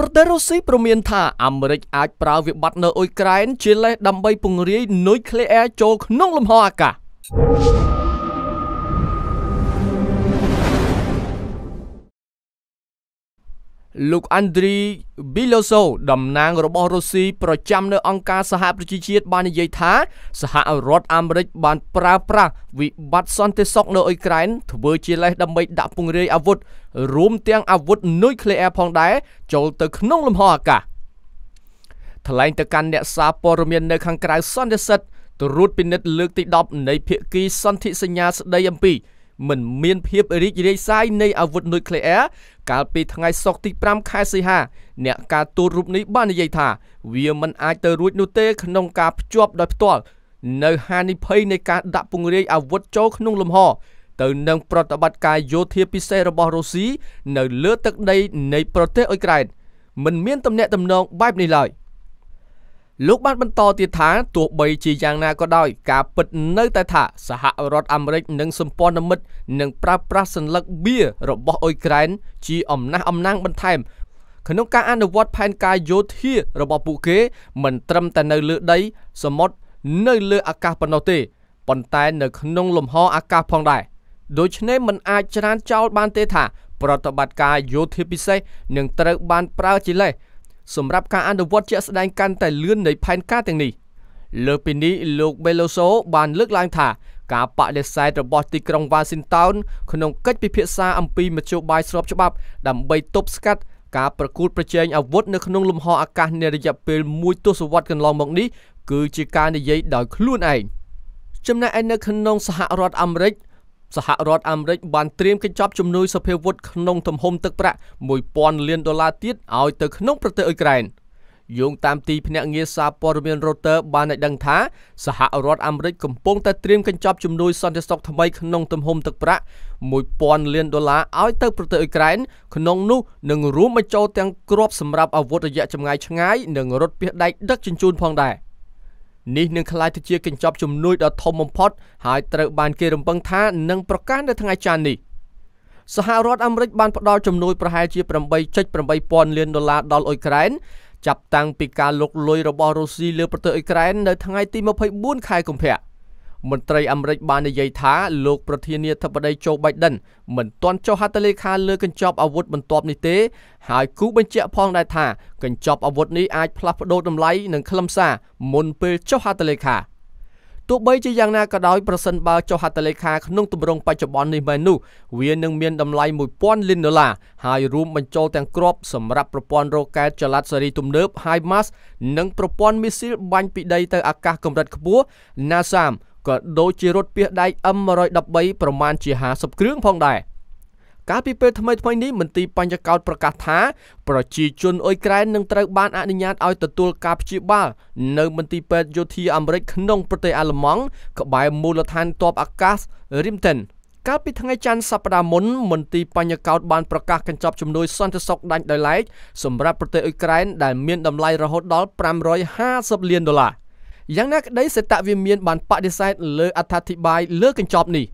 ប្រទេសរុស្ស៊ីប្រមានថាអាមេរិកអាចប្រើវិបត្តិនៅអ៊ុយក្រែនជាលេសដើម្បីពង្រាយនុយក្លេអ៊ែរចូលក្នុងលំហអាកាសលោកអាន់ឌ្រីប៊ីឡូសូតំណាង របស់រុស្ស៊ីប្រចាំ នៅអង្គការសហប្រជាជាតិបាននិយាយថាសហរដ្ឋអាមេរិកបានប្រើប្រាស់វិបត្តិសន្តិសុខនៅអ៊ុយក្រែនធ្វើជាលេសដើម្បីដាក់ពង្រាយអាវុធរួមទាំងអាវុធនុយក្លេអ៊ែរផងដែរចូលទៅក្នុងលំហអាកាសថ្លែងទៅកាន់អ្នកសារព័ត៌មាននៅខាងក្រៅសន្និសិទទូតពិនិត្យលើកទី10នៃ ភាគីសន្ធិសញ្ញាស្តីអំពីមិនមានភាពរីករាយសាយនៃអាវុធនុយក្លេអ៊ែរកាលពីថ្ងៃសុក្រទី5ខែសីហា អ្នកការទូតរូបនេះបាននិយាយថា វាមិនអាចទៅរួចនោះទេក្នុងការភ្ជាប់ដោយផ្ទាល់នៅហានិភ័យនៃការដាក់ពង្រាយអាវុធចូលក្នុងលំហទៅនឹងប្រតិបត្តិការយោធាពិសេសរបស់រុស្ស៊ីនៅលើទឹកដីនៃប្រទេសអ៊ុយក្រែនមិនមានទំនាក់ទំនងបែបនេះឡើយ។លោកបានបន្តទៀតថាទោះបីជាយ៉ាងណាក៏ដោយការពិតនៅតែថាសហរដ្ឋអាមេរិកនិងសម្ព័ន្ធមិត្តនឹងប្រើប្រាស់សញ្ញលឹកបៀរបស់អ៊ុយក្រែន ជាអំណះអំណាងបន្ថែមក្នុងការអនុវត្តផែនការយោធារបស់ពួកគេមិនត្រឹមតែនៅលើដីសមុទ្រនៅលើអាកាសប៉ុណ្ណោះទេប៉ុន្តែនៅក្នុងលំហ អាកាសផងដែរដូច្នេះมันអាចច្រានចោលបានទេថាប្រតិបត្តិការយោធាពិសេសនឹងត្រូវបានប្រើជាលេសសម្រាប់ការអនុវត្តជាក់ស្ដែងកាន់តែលឿននៃផែនការទាំងនេះលើពីនេះលោក Beloso បានលើកឡើងថា ការបដិសេធរបស់ទីក្រុង Washington ក្នុង កិច្ចពិភាក្សា អំពីមធ្យោបាយស្របច្បាប់ដើម្បីទប់ស្កាត់ការប្រកួតប្រជែងអាវុធនៅក្នុង លំហ អាកាសនារយៈពេល1ទសវត្សរ៍កន្លងមកនេះគឺជាការនិយាយដោយខ្លួនឯងចំណែកឯនៅក្នុងសហរដ្ឋអាមេរិកសហរដ្ឋអាមេរិកបានត្រៀមកិច្ចចប់ជំនួយសភាវុធក្នុងទំហំទឹកប្រាក់1000លានដុល្លារទៀតឲ្យទៅក្នុងប្រទេសអ៊ុយក្រែនយោងតាមទីភ្នាក់ងារសារព័ត៌មាន Reuters បានឲ្យដឹងថាសហរដ្ឋអាមេរិកកំពុងតែត្រៀមកិច្ចចប់ជំនួយ សន្តិសុខថ្មីក្នុងទំហំទឹកប្រាក់1000លានដុល្លារឲ្យទៅប្រទេសអ៊ុយក្រែនក្នុងនោះនឹងរួមបញ្ចូលទាំងគ្រាប់សម្រាប់អាវុធរយៈចម្ងាយឆ្ងាយនិងរថភៀសដែកដឹកជញ្ជូនផងដែរ។នេះនឹងក្លាយទៅជាកញ្ចប់ជំនួយដ៏ធំបំផុត ហើយត្រូវបានគេរំពឹងថានឹងប្រកាសនៅថ្ងៃច័ន្ទនេះសហរដ្ឋអាមេរិកបានផ្ដល់ជំនួយប្រហែលជា8.8ពាន់លានដុល្លារដល់អ៊ុយក្រែនចាប់តាំងពីការលុកលុយរបស់រុស្ស៊ីលើប្រទេសអ៊ុយក្រែននៅថ្ងៃទី24ខែកុម្ភៈ។មន្ត្រីអាមេរិកបាននិយាយថាលោកប្រធានាធិបតីโจ Biden មិនទាន់ចុះហត្ថលេខាលើកញ្ចប់អាវុធបន្ទាប់នេះទេហើយគូបញ្ជាក់ផងដែរថាកញ្ចប់អាវុធនេះអាចផ្លាស់ប្តូរតម្លៃនិងខ្លឹមសារមុនពេលចុះហត្ថលេខាទោះបីជាយ៉ាងណាក៏ដោយប្រសិនបើចុះហត្ថលេខាក្នុងទម្រង់បច្ចុប្បន្ននេះមែននោះវានឹងមានតម្លៃ1000លានដុល្លារហើយរួមបញ្ចូលទាំងគ្រាប់សម្រាប់ប្រព័ន្ធរ៉ូកែតចល័តស៊េរីទំនើប HIMARS និងប្រព័ន្ធមីស៊ីលបាញ់ពីដីទៅអាកាសកម្រិតខ្ពស់ NASAMS ក៏ដូចជារថពាសដែក M113 ប្រមាណជា50គ្រឿងផងដែរកាលពីពេលថ្មីថ្មីនេះមន្ទីរបញ្ញកោត ប្រកាសថាប្រជាជនអ៊ុយក្រែននឹងត្រូវ បានអនុញ្ញាតឲ្យទទួលការព្យាបាលនៅមន្ទីរពេទ្យយោធាអាមេរិកក្នុងប្រទេសអាល្លឺម៉ង់ក្បែរមូលដ្ឋានទ័ពអាកាស Rimten កាលពីថ្ងៃច័ន្ទសប្តាហ៍មុនមន្ទីរបញ្ញកោតបានប្រកាសកញ្ចប់ជំនួយសន្តិសុខដាច់ដោយឡែកសម្រាប់ប្រទេសអ៊ុយក្រែន ដែលមានតម្លៃរហូតដល់550លានដុល្លារ។យ៉ាងណាក្តីសេតវិមានបានបដិសេធលើអត្ថាធិប្បាយលើកញ្ចប់នេះ